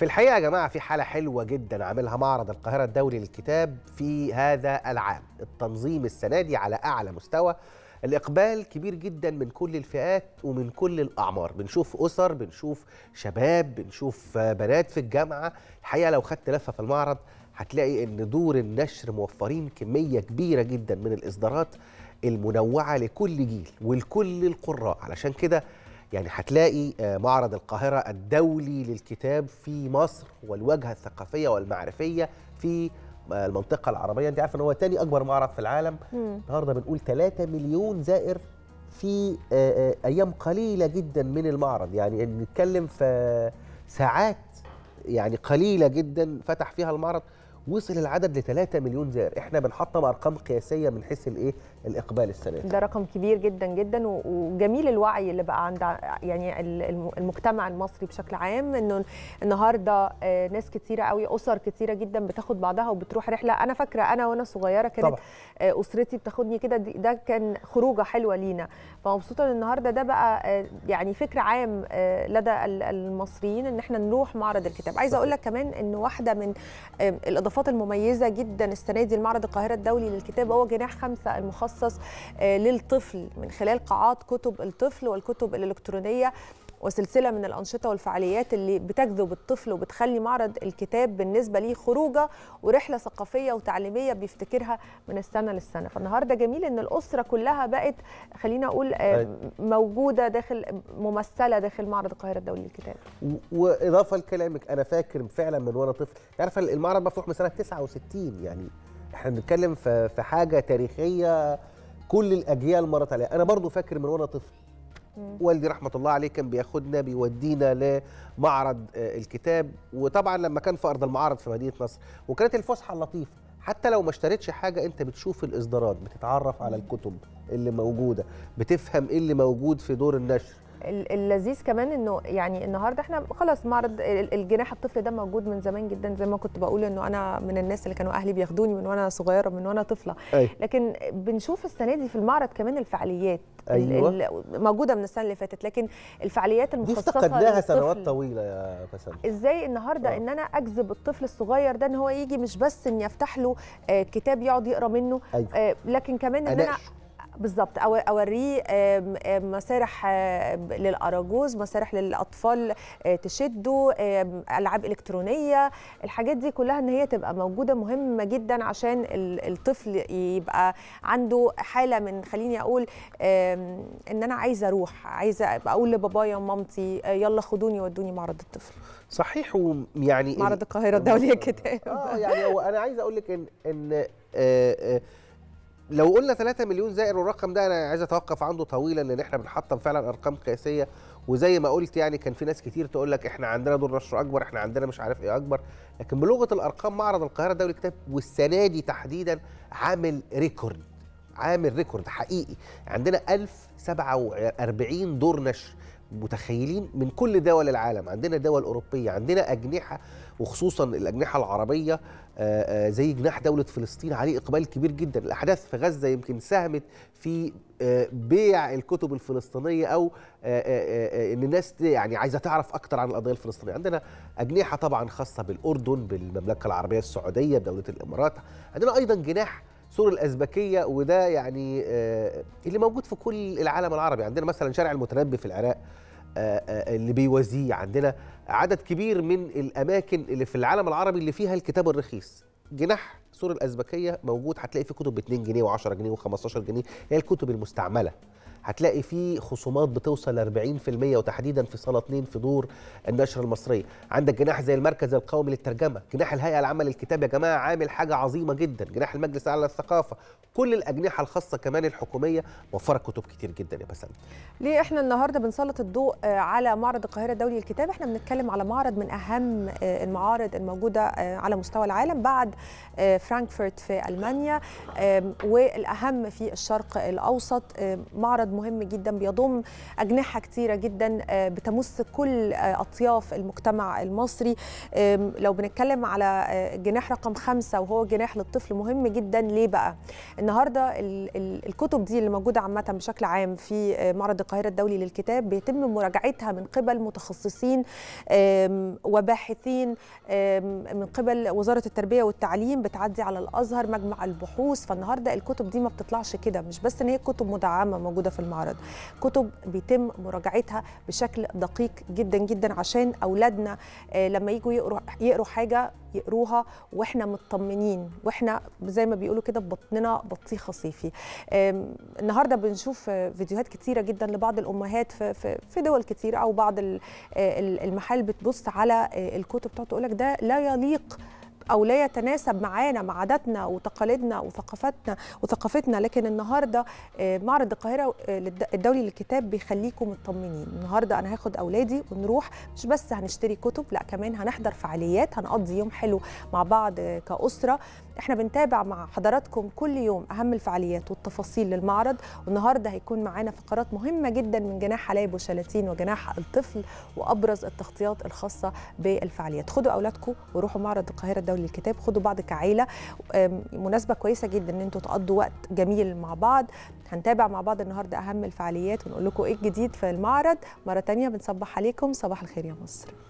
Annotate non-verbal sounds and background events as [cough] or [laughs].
في الحقيقه يا جماعه في حاله حلوه جدا عاملها معرض القاهره الدولي للكتاب في هذا العام التنظيم السنه دي على اعلى مستوى الاقبال كبير جدا من كل الفئات ومن كل الاعمار بنشوف اسر بنشوف شباب بنشوف بنات في الجامعه الحقيقه لو خدت لفه في المعرض هتلاقي ان دور النشر موفرين كميه كبيره جدا من الاصدارات المنوعه لكل جيل ولكل القراء علشان كده يعني هتلاقي آه، معرض القاهرة الدولي للكتاب في مصر والواجهة الثقافية والمعرفية في آه، المنطقة العربية أنت عارف أن هو تاني أكبر معرض في العالم النهاردة بنقول 3 مليون زائر في آه، أيام قليلة جدا من المعرض يعني بنتكلم في ساعات يعني قليلة جدا فتح فيها المعرض وصل العدد ل 3 مليون زائر احنا بنحطم ارقام قياسيه من حيث الايه الاقبال السنه ده رقم كبير جدا جدا وجميل الوعي اللي بقى عند يعني المجتمع المصري بشكل عام انه النهارده آه، ناس كثيره قوي اسر كثيره جدا بتاخد بعضها وبتروح رحله انا فاكره انا وانا صغيره كانت طبعا. آه، اسرتي بتاخدني كده ده كان خروجه حلوه لينا فمبسوطه ان النهارده ده بقى آه، يعني فكر عام لدى المصريين ان احنا نروح معرض الكتاب عايزه اقول لك كمان ان واحده من الاضافات الاستضافات المميزه جدا السنه دي المعرض القاهره الدولي للكتاب هو جناح خمسه المخصص آه، للطفل من خلال قاعات كتب الطفل والكتب الالكترونيه وسلسله من الانشطه والفعاليات اللي بتجذب الطفل وبتخلي معرض الكتاب بالنسبه ليه خروجه ورحله ثقافيه وتعليميه بيفتكرها من السنه للسنه فالنهارده جميل ان الاسره كلها بقت خلينا اقول آه، موجوده داخل ممثله داخل معرض القاهره الدولي للكتاب واضافه لكلامك انا فاكر فعلا من وانا طفل تعرف المعرض مفتوح من سنه 69 يعني احنا بنتكلم في حاجه تاريخيه كل الاجيال مرت عليها انا برضو فاكر من وانا طفل والدي رحمه الله عليه كان بياخدنا بيودينا لمعرض آه، الكتاب وطبعا لما كان في ارض المعارض في مدينه نصر وكانت الفسحه اللطيفه حتى لو ما اشتريتش حاجه انت بتشوف الاصدارات بتتعرف على الكتب اللي موجوده بتفهم ايه اللي موجود في دور النشر اللذيذ كمان انه يعني النهارده احنا خلاص معرض الجناح الطفل ده موجود من زمان جدا زي ما كنت بقول انه انا من الناس اللي كانوا اهلي بياخدوني من وانا صغيره من وانا طفله أي. أيوه. لكن بنشوف السنه دي في المعرض كمان الفعاليات أيوة. موجوده من السنه اللي فاتت لكن الفعاليات المخصصه دي افتقدناها سنوات طويله يا بسنت ازاي النهارده آه. ان انا اجذب الطفل الصغير ده ان هو يجي مش بس اني افتح له آه، كتاب يقعد يقرا منه أيوة. آه، لكن كمان ان انا بالظبط اوريه مسارح للاراجوز مسارح للاطفال آه، تشدوا العاب الكترونيه الحاجات دي كلها ان هي تبقى موجوده مهمه جدا عشان الطفل يبقى عنده حاله من خليني اقول ان انا عايزه اروح عايزه اقول لبابايا ومامتي آه، يلا خدوني ودوني معرض الطفل صحيح ويعني معرض القاهره الدوليه كده [laughs] اه يعني هو انا عايز اقول لك ان ان آه آه لو قلنا 3 مليون زائر والرقم ده انا عايز اتوقف عنده طويلا لان احنا بنحطم فعلا ارقام قياسيه وزي ما قلت يعني كان في ناس كتير تقول لك احنا عندنا دور نشر اكبر احنا عندنا مش عارف ايه اكبر لكن بلغه الارقام معرض القاهره الدولي الكتاب والسنه دي تحديدا عامل ريكورد عامل ريكورد حقيقي عندنا 1047 دور نشر متخيلين من كل دول العالم عندنا دول أوروبية عندنا أجنحة وخصوصا الأجنحة العربية آه، آه، زي جناح دولة فلسطين عليه إقبال كبير جدا الأحداث في غزة يمكن ساهمت في آه، بيع الكتب الفلسطينية أو إن الناس يعني عايزة تعرف أكتر عن القضية الفلسطينية عندنا أجنحة طبعا خاصة بالأردن بالمملكة العربية السعودية بدولة الإمارات عندنا أيضا جناح سور الازبكيه وده يعني آه، اللي موجود في كل العالم العربي عندنا مثلا شارع المتنبي في العراق آه، آه، اللي بيوازيه عندنا عدد كبير من الاماكن اللي في العالم العربي اللي فيها الكتاب الرخيص جناح السور الازبكيه موجود هتلاقي فيه كتب ب 2 جنيه و10 جنيه و15 جنيه هي الكتب المستعمله هتلاقي فيه خصومات بتوصل ل 40% وتحديدا في صاله 2 في دور النشر المصريه عندك جناح زي المركز القومي للترجمه جناح الهيئه العامه للكتاب يا جماعه عامل حاجه عظيمه جدا جناح المجلس الاعلى للثقافه كل الاجنحه الخاصه كمان الحكوميه وفرت كتب كتير جدا يا بسام ليه احنا النهارده بنسلط الضوء آه، على معرض القاهره الدولي للكتاب احنا بنتكلم على معرض من اهم آه، المعارض الموجوده آه، على مستوى العالم بعد فرانكفورت في ألمانيا والأهم في الشرق الأوسط معرض مهم جدا بيضم أجنحة كثيره جدا آه، بتمس كل آه، أطياف المجتمع المصري لو بنتكلم على آه، جناح رقم خمسة وهو جناح للطفل مهم جدا ليه بقى؟ النهاردة الكتب دي اللي موجودة عامة بشكل عام في معرض القاهرة الدولي للكتاب بيتم مراجعتها من قبل متخصصين وباحثين من قبل وزارة التربية والتعليم بتعدي السعودي على الازهر مجمع البحوث فالنهارده الكتب دي ما بتطلعش كده مش بس ان هي كتب مدعمه موجوده في المعرض كتب بيتم مراجعتها بشكل دقيق جدا جدا عشان اولادنا آه، لما يجوا يقروا يقروا حاجه يقروها واحنا مطمنين واحنا زي ما بيقولوا كده ببطننا بطيخه صيفي النهارده بنشوف فيديوهات كتيره جدا لبعض الامهات في دول كتير او بعض آه، المحال بتبص على آه، الكتب تقعد تقول لك ده لا يليق او لا يتناسب معانا مع عاداتنا وتقاليدنا وثقافتنا وثقافتنا لكن النهارده آه، معرض القاهره آه، الدولي للكتاب بيخليكم مطمنين النهارده انا هاخد اولادي ونروح مش بس هنشتري كتب لا كمان هنحضر فعاليات هنقضي يوم حلو مع بعض كاسره احنا بنتابع مع حضراتكم كل يوم اهم الفعاليات والتفاصيل للمعرض والنهارده هيكون معانا فقرات مهمه جدا من جناح حلايب وشلاتين وجناح الطفل وابرز التغطيات الخاصه بالفعاليات خدوا اولادكم وروحوا معرض القاهره الدولي للكتاب خدوا بعض كعيله مناسبه كويسه جدا ان انتوا تقضوا وقت جميل مع بعض هنتابع مع بعض النهارده اهم الفعاليات ونقول لكم ايه الجديد في المعرض مره ثانيه بنصبح عليكم صباح الخير يا مصر